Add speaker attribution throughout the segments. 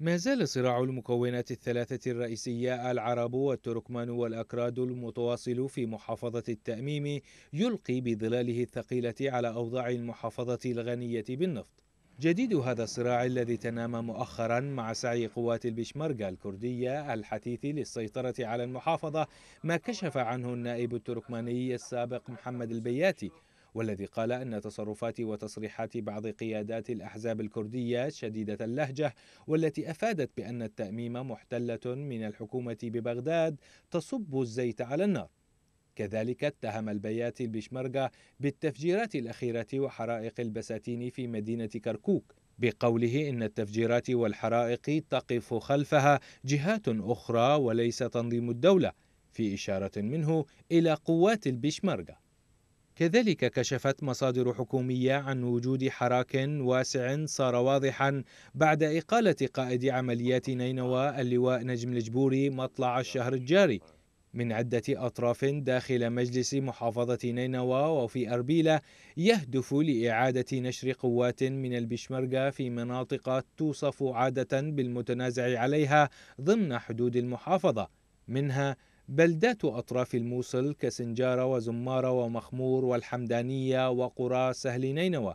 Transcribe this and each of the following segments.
Speaker 1: ما زال صراع المكونات الثلاثة الرئيسية العرب والتركمان والأكراد المتواصل في محافظة التأميم يلقي بظلاله الثقيلة على أوضاع المحافظة الغنية بالنفط جديد هذا الصراع الذي تنام مؤخرا مع سعي قوات البشمركة الكردية الحثيث للسيطرة على المحافظة ما كشف عنه النائب التركماني السابق محمد البياتي والذي قال أن تصرفات وتصريحات بعض قيادات الأحزاب الكردية شديدة اللهجة والتي أفادت بأن التأميم محتلة من الحكومة ببغداد تصب الزيت على النار كذلك اتهم البياتي البشمركة بالتفجيرات الأخيرة وحرائق البساتين في مدينة كركوك بقوله إن التفجيرات والحرائق تقف خلفها جهات أخرى وليس تنظيم الدولة في إشارة منه إلى قوات البشمركة كذلك كشفت مصادر حكومية عن وجود حراك واسع صار واضحا بعد إقالة قائد عمليات نينوى اللواء نجم الجبوري مطلع الشهر الجاري من عدة أطراف داخل مجلس محافظة نينوى وفي أربيلة يهدف لإعادة نشر قوات من البشمركة في مناطق توصف عادة بالمتنازع عليها ضمن حدود المحافظة منها بلدات أطراف الموصل كسنجارة وزمارة ومخمور والحمدانية وقرى سهل نينوى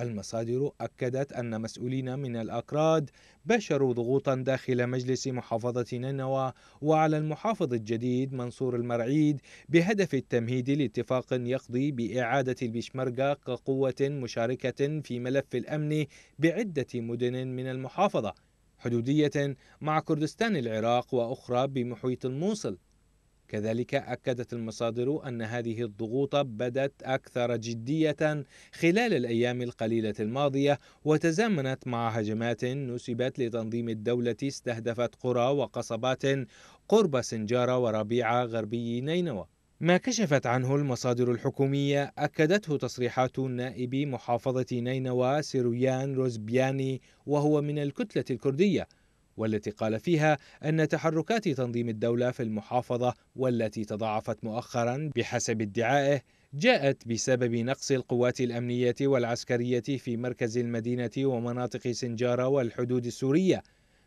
Speaker 1: المصادر أكدت أن مسؤولين من الأكراد بشروا ضغوطا داخل مجلس محافظة نينوى وعلى المحافظ الجديد منصور المرعيد بهدف التمهيد لاتفاق يقضي بإعادة البشمركة كقوة مشاركة في ملف الأمن بعدة مدن من المحافظة حدودية مع كردستان العراق وأخرى بمحيط الموصل كذلك أكدت المصادر أن هذه الضغوط بدت أكثر جدية خلال الأيام القليلة الماضية وتزامنت مع هجمات نسبت لتنظيم الدولة استهدفت قرى وقصبات قرب سنجارة وربيعة غربي نينوى ما كشفت عنه المصادر الحكومية أكدته تصريحات نائب محافظة نينوى سيريان روزبياني وهو من الكتلة الكردية والتي قال فيها أن تحركات تنظيم الدولة في المحافظة والتي تضاعفت مؤخرا بحسب ادعائه جاءت بسبب نقص القوات الأمنية والعسكرية في مركز المدينة ومناطق سنجارة والحدود السورية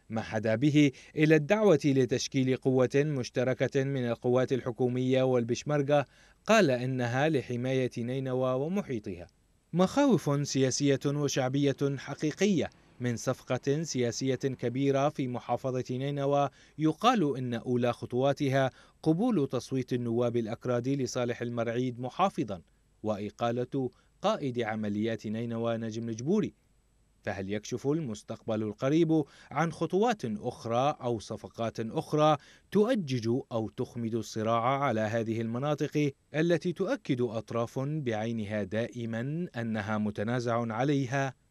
Speaker 1: ما حدا به إلى الدعوة لتشكيل قوة مشتركة من القوات الحكومية والبشمركة قال إنها لحماية نينوى ومحيطها مخاوف سياسية وشعبية حقيقية من صفقة سياسية كبيرة في محافظة نينوى يقال إن أولى خطواتها قبول تصويت النواب الأكراد لصالح المرعيد محافظا وإقالة قائد عمليات نينوى نجم الجبوري فهل يكشف المستقبل القريب عن خطوات أخرى أو صفقات أخرى تؤجج أو تخمد الصراع على هذه المناطق التي تؤكد أطراف بعينها دائما أنها متنازع عليها